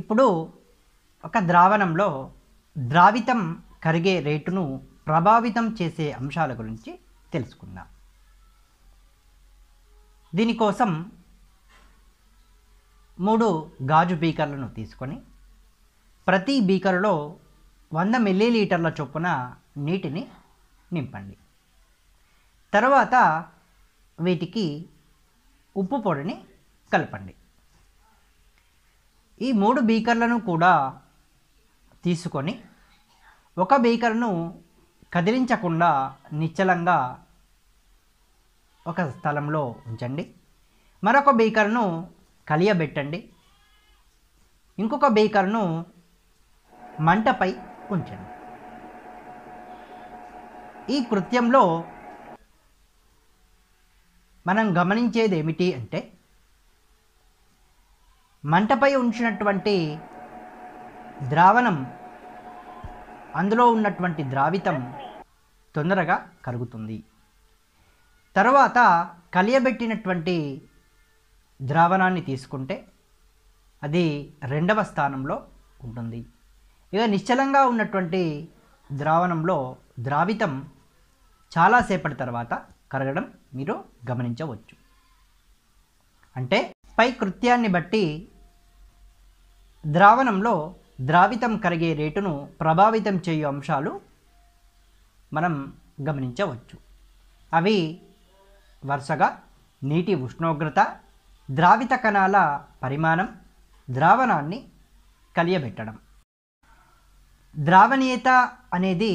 ఇప్పుడు ఒక ద్రావణంలో ద్రావితం కరిగే రేటును ప్రభావితం చేసే అంశాల గురించి తెలుసుకుందాం దీనికోసం మూడు గాజు బీకర్లను తీసుకొని ప్రతి బీకర్లో వంద మిల్లీలీటర్ల చొప్పున నీటిని నింపండి తర్వాత వీటికి ఉప్పు పొడిని కలపండి ఈ మూడు బీకర్లను కూడా తీసుకొని ఒక బీకర్ను కదిలించకుండా నిశ్చలంగా ఒక స్థలంలో ఉంచండి మరొక బీకర్ను కలియబెట్టండి ఇంకొక బీకర్ను మంటపై ఉంచండి ఈ కృత్యంలో మనం గమనించేది ఏమిటి అంటే మంటపై ఉంచినటువంటి ద్రావణం అందులో ఉన్నటువంటి ద్రావితం తొందరగా కరుగుతుంది తర్వాత కలియబెట్టినటువంటి ద్రావణాన్ని తీసుకుంటే అది రెండవ స్థానంలో ఉంటుంది ఇక నిశ్చలంగా ఉన్నటువంటి ద్రావణంలో ద్రావితం చాలాసేపటి తర్వాత కరగడం మీరు గమనించవచ్చు అంటే పై కృత్యాన్ని బట్టి ద్రావణంలో ద్రావితం కరిగే రేటును ప్రభావితం చేయు అంశాలు మనం గమనించవచ్చు అవి వరుసగా నీటి ఉష్ణోగ్రత ద్రావిత కణాల పరిమాణం ద్రావణాన్ని కలియబెట్టడం ద్రావణీయత అనేది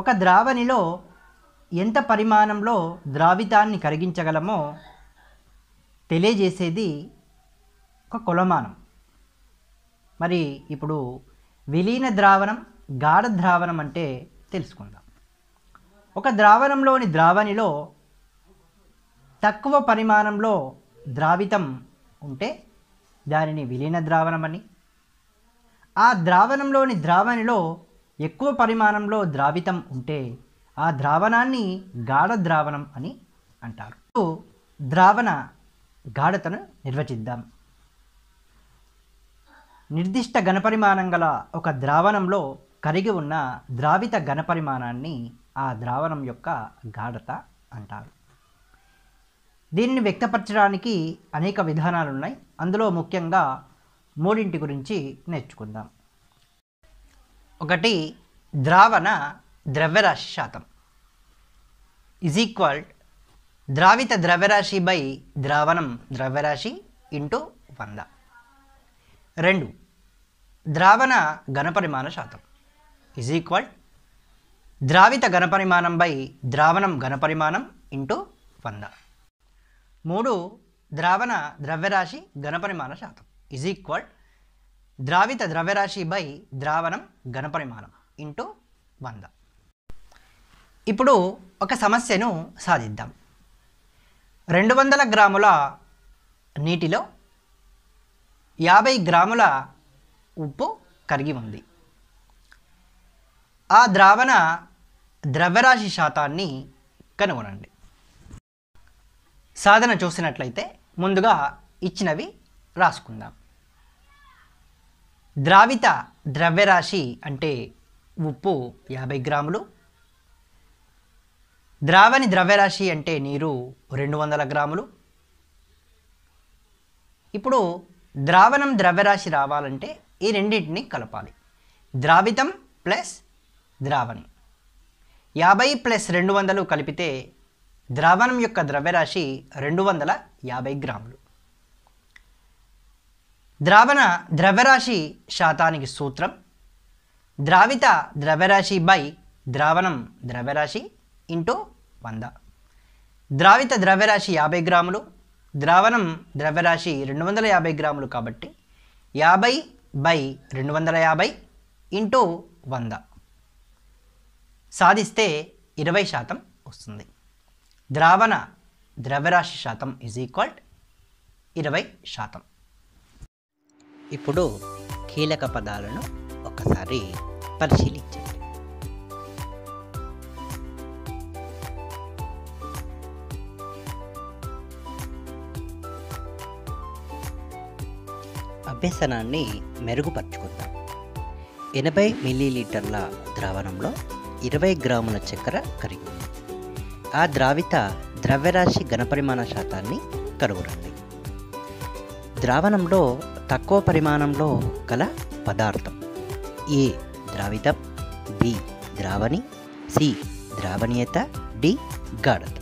ఒక ద్రావణిలో ఎంత పరిమాణంలో ద్రావితాన్ని కరిగించగలమో తెలియజేసేది ఒక కొలమానం మరి ఇప్పుడు విలీన ద్రావణం గాఢ ద్రావణం అంటే తెలుసుకుందాం ఒక ద్రావణంలోని ద్రావణిలో తక్కువ పరిమాణంలో ద్రావితం ఉంటే దానిని విలీన ద్రావణం అని ఆ ద్రావణంలోని ద్రావణిలో ఎక్కువ పరిమాణంలో ద్రావితం ఉంటే ఆ ద్రావణాన్ని గాఢ ద్రావణం అని అంటారు ద్రావణ గాఢతను నిర్వచిద్దాం నిర్దిష్ట ఘనపరిమాణం గల ఒక ద్రావణంలో కరిగి ఉన్న ద్రావిత ఘనపరిమాణాన్ని ఆ ద్రావణం యొక్క గాఢత అంటారు దీనిని వ్యక్తపరచడానికి అనేక విధానాలు ఉన్నాయి అందులో ముఖ్యంగా మూడింటి గురించి నేర్చుకుందాం ఒకటి ద్రావణ ద్రవ్యరాశి శాతం ఈజ్ ఈక్వల్ ద్రావిత ద్రవ్యరాశి బై ద్రావణం ద్రవ్యరాశి ఇంటూ వంద రెండు ద్రావణ ఘనపరిమాణ శాతం ఇజ్ ఈక్వల్ ద్రావిత ఘనపరిమాణం బై ద్రావణం ఘనపరిమాణం ఇంటూ వంద మూడు ద్రావణ ద్రవ్యరాశి ఘనపరిమాణ శాతం ఇజ్ ఈక్వల్ ద్రావిత ద్రవ్యరాశి బై ద్రావణం ఘనపరిమాణం ఇంటూ వంద ఇప్పుడు ఒక సమస్యను సాధిద్దాం రెండు వందల గ్రాముల నీటిలో యాభై గ్రాముల ఉప్పు కరిగి ఉంది ఆ ద్రావణ ద్రవ్యరాశి శాతాన్ని కనుగొనండి సాధన చూసినట్లయితే ముందుగా ఇచ్చినవి రాసుకుందాం ద్రావిత ద్రవ్యరాశి అంటే ఉప్పు యాభై గ్రాములు ద్రావణి ద్రవ్యరాశి అంటే నీరు రెండు వందల గ్రాములు ఇప్పుడు ద్రావణం ద్రవ్యరాశి రావాలంటే ఈ రెండింటిని కలపాలి ద్రావితం ప్లస్ ద్రావణి యాభై ప్లస్ రెండు వందలు కలిపితే ద్రావణం యొక్క ద్రవ్యరాశి రెండు వందల యాభై గ్రాములు ద్రావణ ద్రవ్యరాశి శాతానికి సూత్రం ద్రావిత ద్రవ్యరాశి బై ద్రావణం ద్రవ్యరాశి ఇంటూ వంద ద్రావిత ద్రవ్యరాశి యాభై గ్రాములు ద్రావణం ద్రవ్యరాశి రెండు వందల యాభై గ్రాములు కాబట్టి యాభై బై రెండు వందల యాభై ఇంటూ వంద సాధిస్తే ఇరవై శాతం వస్తుంది ద్రావణ ద్రవ్యరాశి శాతం ఈజ్ ఈక్వల్ ఇరవై శాతం ఇప్పుడు కీలక పదాలను ఒకసారి పరిశీలించండి అభ్యసనాన్ని మెరుగుపరుచుకుందాం ఎనభై మిల్లీలీటర్ల ద్రావణంలో ఇరవై గ్రాముల చక్కెర కరిగి ఆ ద్రావిత ద్రవ్యరాశి ఘనపరిమాణ శాతాన్ని కరుగురండి ద్రావణంలో తక్కువ పరిమాణంలో గల పదార్థం ఏ ద్రావితం బి ద్రావణి సి ద్రావణీయత డి గాఢత